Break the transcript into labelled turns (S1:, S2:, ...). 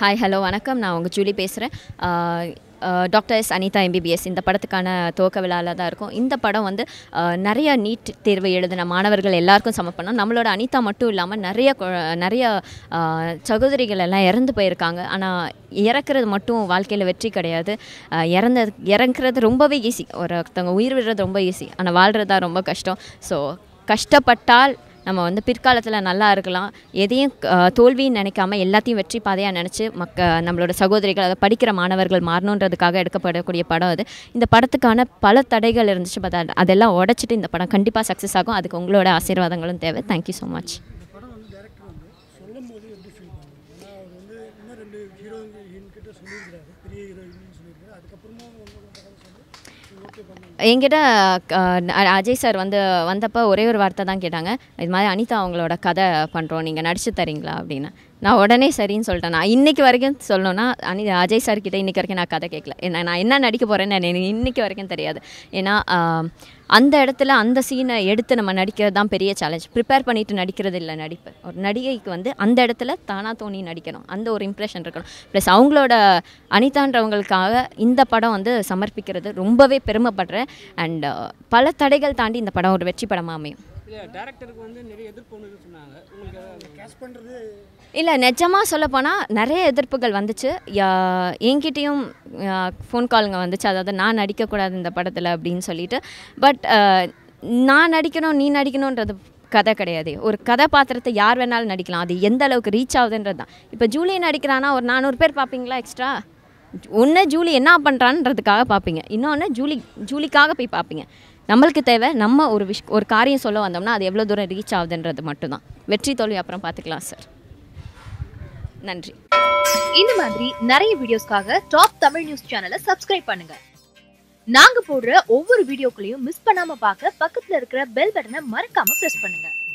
S1: hi hello வணக்கம் நான் உங்கள் ஜூலி பேசுகிறேன் டாக்டர் எஸ் அனிதா எம்பிபிஎஸ் இந்த படத்துக்கான துவக்க விழாவில் தான் இருக்கும் இந்த படம் வந்து நிறைய நீட் தேர்வு எழுதின மாணவர்கள் எல்லாருக்கும் சமர்ப்பணம் நம்மளோட அனிதா மட்டும் இல்லாமல் நிறைய நிறைய சகோதரிகள் எல்லாம் இறந்து போயிருக்காங்க ஆனால் இறக்குறது மட்டும் வாழ்க்கையில் வெற்றி கிடையாது இறந்தது இறங்குறது ரொம்பவே ஈஸி ஒருத்தவங்க உயிர் விடுறது ரொம்ப ஈஸி ஆனால் வாழ்கிறது தான் ரொம்ப கஷ்டம் ஸோ கஷ்டப்பட்டால் நம்ம வந்து பிற்காலத்தில் நல்லா இருக்கலாம் எதையும் தோல்வின்னு நினைக்காம எல்லாத்தையும் வெற்றி பாதையாக நினச்சி மக்க நம்மளோட சகோதரிகள் அதை படிக்கிற மாணவர்கள் மாறணுன்றதுக்காக எடுக்கப்படக்கூடிய படம் அது இந்த படத்துக்கான பல தடைகள் இருந்துச்சு பார்த்தா அதெல்லாம் உடச்சிட்டு இந்த படம் கண்டிப்பாக சக்ஸஸ் ஆகும் அதுக்கு உங்களோட ஆசீர்வாதங்களும் தேவை தேங்க்யூ ஸோ மச் சொல்லும் போது எப்படி ஃபீல் பண்ணுவோம் ஏன்னா அவர் வந்து இன்னும் ரெண்டு ஹீரோயின் கிட்ட சொல்லியிருக்கிறாரு பெரிய ஹீரோயின் சொல்லியிருக்காரு அதுக்கப்புறமா அவங்க சொல்லி என்கிட்ட அஜய் சார் வந்து வந்தப்போ ஒரே ஒரு வார்த்தை தான் கேட்டாங்க இது மாதிரி அனிதா அவங்களோட கதை பண்ணுறோம் நீங்கள் நடிச்சு தரீங்களா அப்படின்னு நான் உடனே சரின்னு சொல்லிட்டேன் நான் இன்றைக்கி வரைக்கும் சொல்லணும்னா அனி அஜய் சார் கிட்டே இன்றைக்கி வரைக்கும் நான் கதை கேட்கல என்ன நான் என்ன நடிக்க போகிறேன்னு எனக்கு இன்றைக்கி வரைக்கும் தெரியாது ஏன்னா அந்த இடத்துல அந்த சீனை எடுத்து நம்ம நடிக்கிறது தான் பெரிய சேலஞ்ச் ப்ரிப்பேர் பண்ணிவிட்டு நடிக்கிறது இல்லை நடிப்பு ஒரு நடிகைக்கு வந்து அந்த இடத்துல தானாக தோணி நடிக்கணும் அந்த ஒரு இம்ப்ரெஷன் இருக்கணும் ப்ளஸ் அவங்களோட அனிதான்றவங்களுக்காக இந்த படம் வந்து சமர்ப்பிக்கிறது ரொம்பவே பெருமைப்படுறேன் அண்ட் பல தடைகள் தாண்டி இந்த படம் ஒரு வெற்றி படமாக அமையும் வந்து நிறைய சொன்னாங்க இல்லை நிஜமாக சொல்லப்போனால் நிறைய எதிர்ப்புகள் வந்துச்சு என்கிட்டையும் ஃபோன் காலுங்க வந்துச்சு அதாவது நான் நடிக்கக்கூடாது இந்த படத்தில் அப்படின்னு சொல்லிட்டு பட் நான் நடிக்கணும் நீ நடிக்கணுன்றது கதை கிடையாது ஒரு கதாபாத்திரத்தை யார் வேணாலும் நடிக்கலாம் அது எந்த அளவுக்கு ரீச் ஆகுதுன்றது தான் இப்போ ஜூலி நடிக்கிறான்னா ஒரு நானூறு பேர் பார்ப்பீங்களா எக்ஸ்ட்ரா ஒன்று ஜூலி என்ன பண்ணுறான்றதுக்காக பார்ப்பீங்க இன்னொன்று ஜூலி ஜூலிக்காக போய் பார்ப்பீங்க நம்மளுக்கு தேவை நம்ம ஒரு விஷ் ஒரு காரியம் சொல்ல வந்தோம்னா அது எவ்வளோ தூரம் ரீச் ஆகுதுன்றது மட்டும்தான் வெற்றி தோல்வி அப்புறம் பார்த்துக்கலாம் சார் நன்றி இந்த மாதிரி நிறைய வீடியோஸ்க்காக டாப் தமிழ் நியூஸ் சேனலை சப்ஸ்கிரைப் பண்ணுங்க நாங்க போடுற ஒவ்வொரு வீடியோக்களையும் மிஸ் பண்ணாம பார்க்க பக்கத்துல இருக்கிற பெல் பட்டனை மறக்காம பிரஸ் பண்ணுங்க